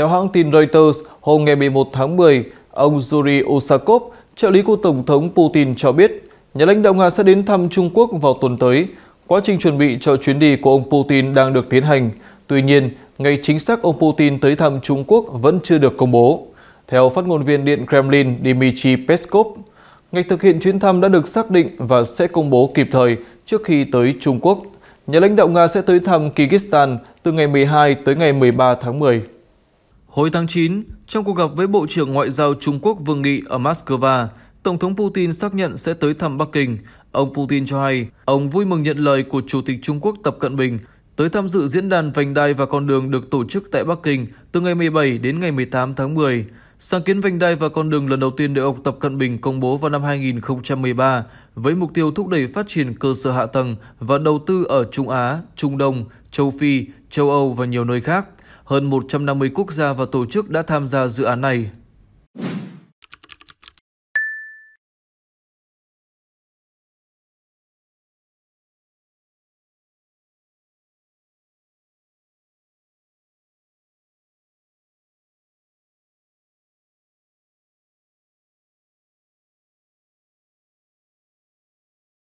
Theo hãng tin Reuters, hôm ngày 11 tháng 10, ông Yuri Usakov, trợ lý của Tổng thống Putin cho biết, nhà lãnh đạo Nga sẽ đến thăm Trung Quốc vào tuần tới. Quá trình chuẩn bị cho chuyến đi của ông Putin đang được tiến hành. Tuy nhiên, ngày chính xác ông Putin tới thăm Trung Quốc vẫn chưa được công bố. Theo phát ngôn viên Điện Kremlin Dmitry Peskov, ngày thực hiện chuyến thăm đã được xác định và sẽ công bố kịp thời trước khi tới Trung Quốc. Nhà lãnh đạo Nga sẽ tới thăm Kyrgyzstan từ ngày 12 tới ngày 13 tháng 10. Hồi tháng 9, trong cuộc gặp với Bộ trưởng Ngoại giao Trung Quốc Vương Nghị ở Moscow, Tổng thống Putin xác nhận sẽ tới thăm Bắc Kinh. Ông Putin cho hay, ông vui mừng nhận lời của Chủ tịch Trung Quốc Tập Cận Bình tới tham dự diễn đàn vành đai và con đường được tổ chức tại Bắc Kinh từ ngày 17 đến ngày 18 tháng 10. Sáng kiến vành đai và con đường lần đầu tiên được ông Tập Cận Bình công bố vào năm 2013 với mục tiêu thúc đẩy phát triển cơ sở hạ tầng và đầu tư ở Trung Á, Trung Đông, châu Phi, châu Âu và nhiều nơi khác. Hơn 150 quốc gia và tổ chức đã tham gia dự án này